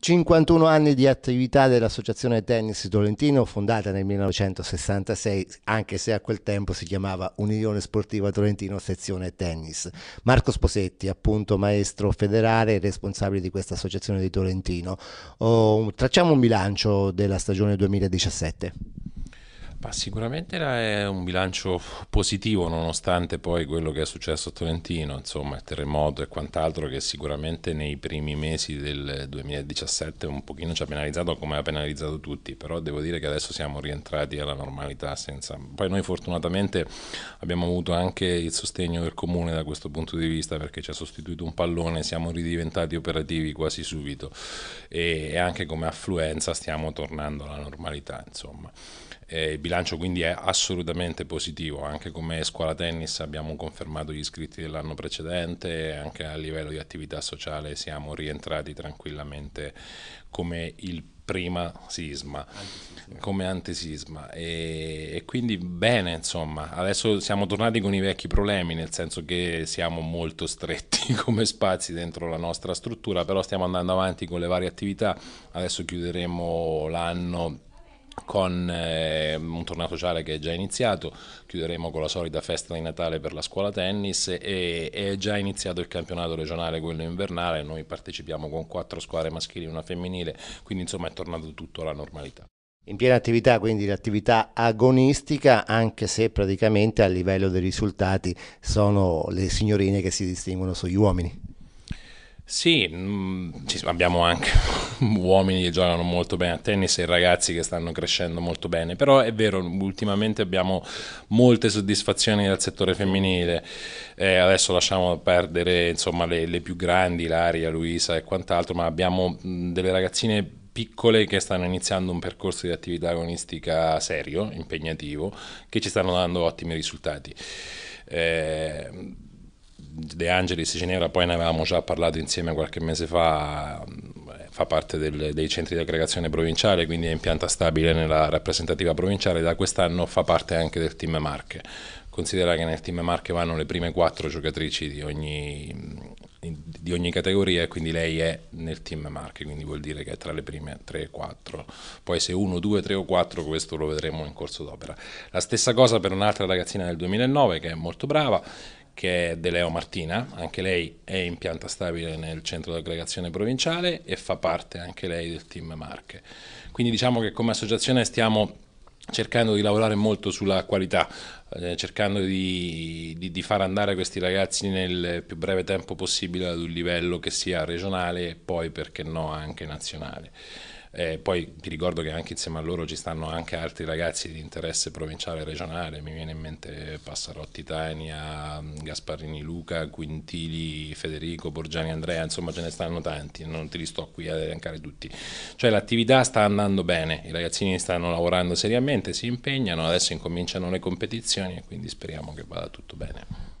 51 anni di attività dell'Associazione Tennis Tolentino, fondata nel 1966, anche se a quel tempo si chiamava Unione Sportiva Tolentino Sezione Tennis. Marco Sposetti, appunto maestro federale e responsabile di questa associazione di Tolentino. Oh, tracciamo un bilancio della stagione 2017. Ma sicuramente è eh, un bilancio positivo nonostante poi quello che è successo a Tolentino, insomma il terremoto e quant'altro che sicuramente nei primi mesi del 2017 un pochino ci ha penalizzato come ha penalizzato tutti, però devo dire che adesso siamo rientrati alla normalità senza... Poi noi fortunatamente abbiamo avuto anche il sostegno del comune da questo punto di vista perché ci ha sostituito un pallone, siamo ridiventati operativi quasi subito e anche come affluenza stiamo tornando alla normalità, insomma. E il bilancio quindi è assolutamente positivo, anche come scuola tennis abbiamo confermato gli iscritti dell'anno precedente, anche a livello di attività sociale siamo rientrati tranquillamente come il prima sisma, antisisma. come antisisma e, e, quindi bene insomma, adesso siamo tornati con i vecchi problemi nel senso che siamo molto stretti come spazi dentro la nostra struttura, però stiamo andando avanti con le varie attività, adesso chiuderemo l'anno con eh, un torneo sociale che è già iniziato, chiuderemo con la solita festa di Natale per la scuola tennis e è già iniziato il campionato regionale, quello invernale, noi partecipiamo con quattro squadre maschili e una femminile, quindi insomma è tornato tutto alla normalità. In piena attività, quindi l'attività agonistica, anche se praticamente a livello dei risultati sono le signorine che si distinguono sugli uomini. Sì, mh, mm, abbiamo anche uomini che giocano molto bene a tennis e ragazzi che stanno crescendo molto bene, però è vero, ultimamente abbiamo molte soddisfazioni dal settore femminile, eh, adesso lasciamo perdere insomma, le, le più grandi, Laria, Luisa e quant'altro, ma abbiamo mh, mm, delle ragazzine piccole che stanno iniziando un percorso di attività agonistica serio, impegnativo, che ci stanno dando ottimi risultati. Eh, De Angelis Ginevra, poi ne avevamo già parlato insieme qualche mese fa, eh, fa parte del, dei centri di aggregazione provinciale, quindi è in pianta stabile nella rappresentativa provinciale, da quest'anno fa parte anche del team Marche. Considera che nel team Marche vanno le prime quattro giocatrici di ogni, di ogni categoria e quindi lei è nel team Marche, quindi vuol dire che è tra le prime 3 e 4. Poi se 1, 2, 3 o 4 questo lo vedremo in corso d'opera. La stessa cosa per un'altra ragazzina del 2009 che è molto brava che è De Leo Martina, anche lei è in pianta stabile nel centro di aggregazione provinciale e fa parte anche lei del team Marche. Quindi diciamo che come associazione stiamo cercando di lavorare molto sulla qualità eh, cercando di, di, di, far andare questi ragazzi nel più breve tempo possibile ad un livello che sia regionale e poi, perché no, anche nazionale. Eh, poi ti ricordo che anche insieme a loro ci stanno anche altri ragazzi di interesse provinciale e regionale, mi viene in mente Passarotti Tania, Gasparini Luca, Quintili Federico, Borgiani Andrea, insomma ce ne stanno tanti, non te li sto qui ad elencare tutti. Cioè l'attività sta andando bene, i ragazzini stanno lavorando seriamente, si impegnano, adesso incominciano le competizioni condizioni e quindi speriamo che vada tutto bene.